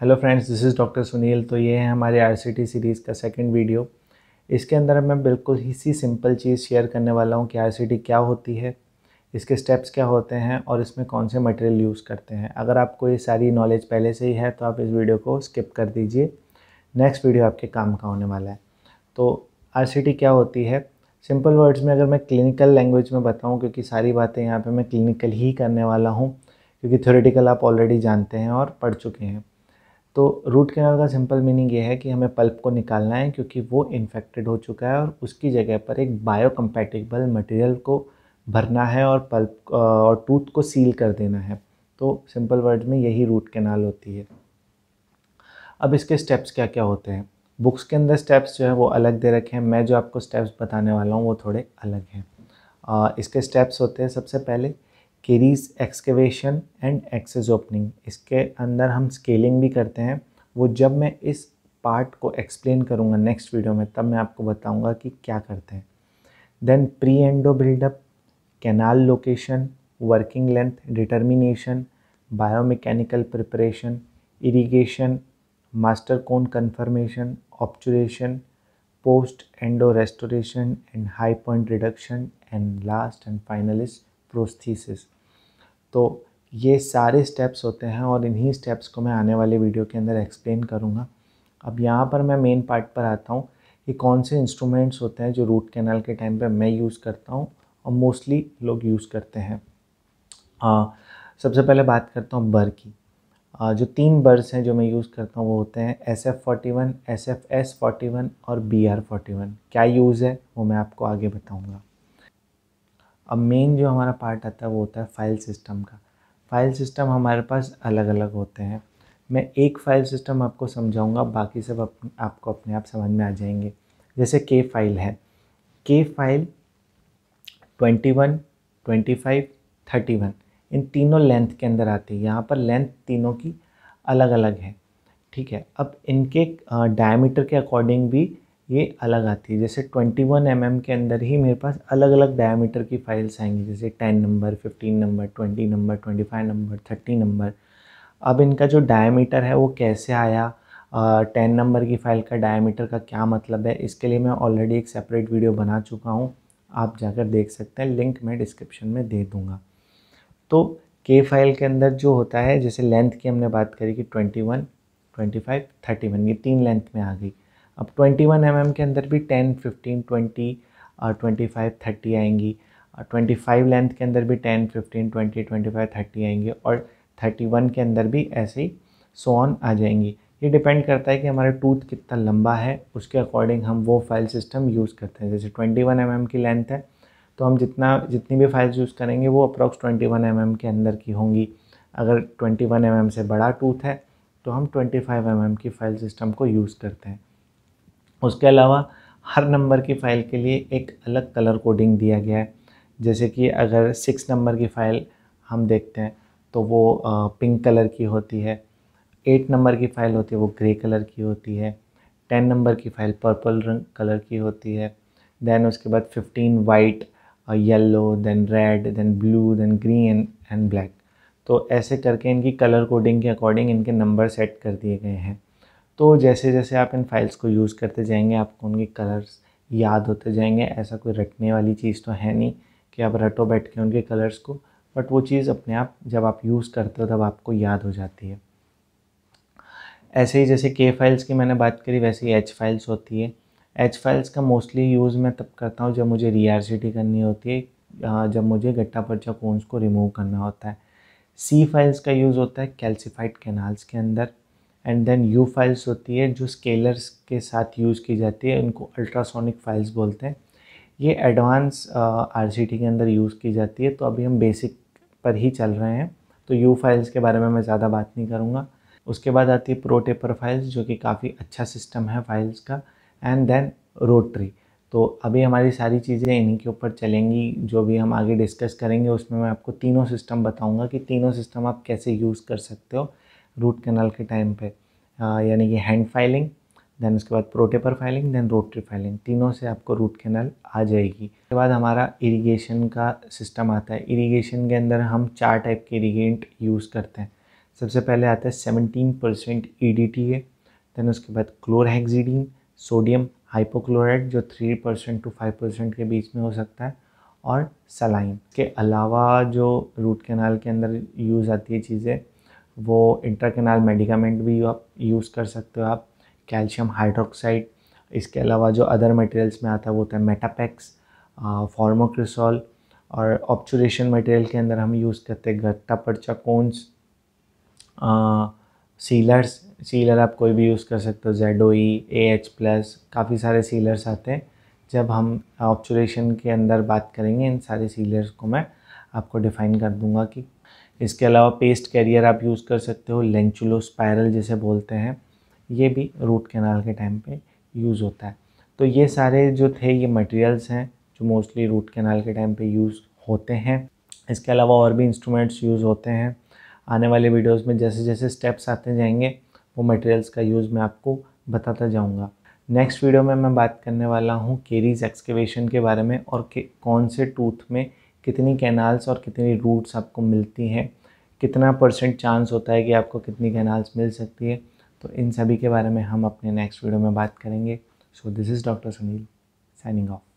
hello friends this is doctor Sunil तो ये है हमारे आर सीरीज़ का सेकंड वीडियो इसके अंदर मैं बिल्कुल ही सी सिंपल चीज़ शेयर करने वाला हूँ कि आर क्या होती है इसके स्टेप्स क्या होते हैं और इसमें कौन से मटेरियल यूज़ करते हैं अगर आपको ये सारी नॉलेज पहले से ही है तो आप इस वीडियो को स्किप कर दीजिए नेक्स्ट वीडियो आपके काम का होने वाला है तो आर क्या होती है सिंपल वर्ड्स में अगर मैं क्लिनिकल लैंग्वेज में बताऊँ क्योंकि सारी बातें यहाँ पर मैं क्लिनिकल ही करने वाला हूँ क्योंकि थ्योरेटिकल आप ऑलरेडी जानते हैं और पढ़ चुके हैं तो रूट कैनाल का सिंपल मीनिंग ये है कि हमें पल्प को निकालना है क्योंकि वो इन्फेक्टेड हो चुका है और उसकी जगह पर एक बायो कम्पैटिबल मटेरियल को भरना है और पल्प और टूथ को सील कर देना है तो सिंपल वर्ड में यही रूट कैनाल होती है अब इसके स्टेप्स क्या क्या होते हैं बुक्स के अंदर स्टेप्स जो है वो अलग दे रखे हैं मैं जो आपको स्टेप्स बताने वाला हूँ वो थोड़े अलग हैं इसके स्टेप्स होते हैं सबसे पहले caries excavation and access opening इसके अंदर हम स्केलिंग भी करते हैं वो जब मैं इस पार्ट को एक्सप्लेन करूँगा नेक्स्ट वीडियो में तब मैं आपको बताऊँगा कि क्या करते हैं then pre endo buildup canal location working length determination biomechanical preparation irrigation master cone confirmation obturation post endo restoration and high point reduction and last and finalist prosthesis तो ये सारे स्टेप्स होते हैं और इन्हीं स्टेप्स को मैं आने वाले वीडियो के अंदर एक्सप्लेन करूँगा अब यहाँ पर मैं मेन पार्ट पर आता हूँ कि कौन से इंस्ट्रूमेंट्स होते हैं जो रूट कैनाल के टाइम पर मैं यूज़ करता हूँ और मोस्टली लोग यूज़ करते हैं आ, सबसे पहले बात करता हूँ बर की आ, जो तीन बर्ड्स हैं जो मैं यूज़ करता हूँ वो होते हैं S F forty one S F S forty one और बी आर फोर्टी वन क्या यूज़ है वो मैं आपको आगे बताऊँगा अब मेन जो हमारा पार्ट आता है वो होता है फाइल सिस्टम का फाइल सिस्टम हमारे पास अलग अलग होते हैं मैं एक फाइल सिस्टम आपको समझाऊंगा बाकी सब अप, आपको अपने आप समझ में आ जाएंगे जैसे के फाइल है के file twenty twenty one five thirty one इन तीनों लेंथ के अंदर आती है यहाँ पर लेंथ तीनों की अलग अलग है ठीक है अब इनके डायमीटर के अकॉर्डिंग भी ये अलग आती है जैसे 21 वन mm के अंदर ही मेरे पास अलग अलग डायमीटर की फाइल्स आएंगी जैसे 10 number 15 number 20 number 25 number 30 number अब इनका जो डायमीटर है वो कैसे आया टेन 10 नंबर की फ़ाइल का डायमीटर का क्या मतलब है इसके लिए मैं ऑलरेडी एक सेपरेट वीडियो बना चुका हूँ आप जाकर देख सकते हैं लिंक मैं डिस्क्रिप्शन में दे दूँगा तो के फाइल के अंदर जो होता है जैसे लेंथ की हमने बात करी कि twenty one twenty five thirty one ये तीन लेंथ में आ गई अब 21 वन mm के अंदर भी 10, 15, 20 और 25, 30 आएंगी और 25 लेंथ के अंदर भी 10, 15, 20, 25, 30 आएंगे और 31 के अंदर भी ऐसे ही सोन आ जाएंगी ये डिपेंड करता है कि हमारा टूथ कितना लंबा है उसके अकॉर्डिंग हम वो फाइल सिस्टम यूज़ करते हैं जैसे 21 वन mm की लेंथ है तो हम जितना जितनी भी फाइल्स यूज़ करेंगे वो अप्रॉक्स 21 वन mm के अंदर की होंगी अगर 21 वन mm से बड़ा टूथ है तो हम 25 फाइव mm की फाइल सिस्टम को यूज़ करते हैं उसके अलावा हर नंबर की फ़ाइल के लिए एक अलग कलर कोडिंग दिया गया है जैसे कि अगर सिक्स नंबर की फ़ाइल हम देखते हैं तो वो पिंक कलर की होती है एट नंबर की फ़ाइल होती है वो ग्रे कलर की होती है टेन नंबर की फ़ाइल पर्पल रंग कलर की होती है देन उसके बाद fifteen white yellow then red then blue then green and black तो ऐसे करके इनकी कलर कोडिंग के अकॉर्डिंग इनके नंबर सेट कर दिए गए हैं तो जैसे जैसे आप इन फाइल्स को यूज़ करते जाएंगे आपको उनके कलर्स याद होते जाएंगे ऐसा कोई रटने वाली चीज़ तो है नहीं कि आप रटो बैठ के उनके कलर्स को बट वो चीज़ अपने आप जब आप यूज़ करते हो तब आपको याद हो जाती है ऐसे ही जैसे के फाइल्स की मैंने बात करी वैसे ही एच फाइल्स होती है एच फाइल्स का मोस्टली यूज़ मैं तब करता हूँ जब मुझे री करनी होती है जब मुझे गट्टा पर्चा कोन्स को रिमूव करना होता है सी फाइल्स का यूज़ होता है कैल्सिफाइड कैनाल्स के अंदर एंड देन यू फाइल्स होती है जो स्केलर्स के साथ यूज़ की जाती है उनको अल्ट्रासोनिक फाइल्स बोलते हैं ये एडवांस आर uh, के अंदर यूज़ की जाती है तो अभी हम बेसिक पर ही चल रहे हैं तो यू फाइल्स के बारे में मैं ज़्यादा बात नहीं करूँगा उसके बाद आती है प्रोटेपर फाइल्स जो कि काफ़ी अच्छा सिस्टम है फाइल्स का एंड देन रोटरी तो अभी हमारी सारी चीज़ें इन्हीं के ऊपर चलेंगी जो भी हम आगे डिस्कस करेंगे उसमें मैं आपको तीनों सिस्टम बताऊंगा कि तीनों सिस्टम आप कैसे यूज़ कर सकते हो रूट कैनाल के टाइम पे यानी कि हैंड फाइलिंग देन उसके बाद ProTaper filing then rotary filing तीनों से आपको रूट कैनाल आ जाएगी उसके बाद हमारा इरिगेशन का सिस्टम आता है इरिगेशन के अंदर हम चार टाइप के इरीगेंट यूज़ करते हैं सबसे पहले आता है seventeen percent E D T A then उसके बाद क्लोरहेक्जीडीन सोडियम हाइपोक्लोराइड जो three percent to five percent के बीच में हो सकता है और सलाइन के अलावा जो रूट कैनाल के अंदर यूज़ आती है चीज़ें वो इंटरकेनाल मेडिकामेंट भी आप यूज़ कर सकते हो आप कैल्शियम हाइड्रोक्साइड इसके अलावा जो अदर मटेरियल्स में आता है वो होता है मेटापैक्स फॉर्मोक्रिसोल और ऑप्चुरेशन मटेरियल के अंदर हम यूज़ करते हैं गत्ता पर्चा कोन्स सीलर्स सीलर आप कोई भी यूज़ कर सकते हो Z O E A H plus काफ़ी सारे सीलर्स आते हैं जब हम ऑप्चुरेशन के अंदर बात करेंगे इन सारे सीलर्स को मैं आपको डिफ़ाइन कर दूंगा कि इसके अलावा पेस्ट कैरियर आप यूज़ कर सकते हो लेंचुलो स्पायरल जिसे बोलते हैं ये भी रूट कैनाल के टाइम पे यूज़ होता है तो ये सारे जो थे ये मटेरियल्स हैं जो मोस्टली रूट कैनाल के टाइम पे यूज़ होते हैं इसके अलावा और भी इंस्ट्रूमेंट्स यूज़ होते हैं आने वाले वीडियोस में जैसे जैसे स्टेप्स आते जाएंगे वो मटेरियल्स का यूज़ मैं आपको बताता जाऊँगा नेक्स्ट वीडियो में मैं बात करने वाला हूँ केरीज एक्सकेवेशन के बारे में और के कौन से टूथ में कितनी कैनाल्स और कितनी रूट्स आपको मिलती हैं कितना परसेंट चांस होता है कि आपको कितनी कैनाल्स मिल सकती है तो इन सभी के बारे में हम अपने नेक्स्ट वीडियो में बात करेंगे so this is doctor Sunil signing of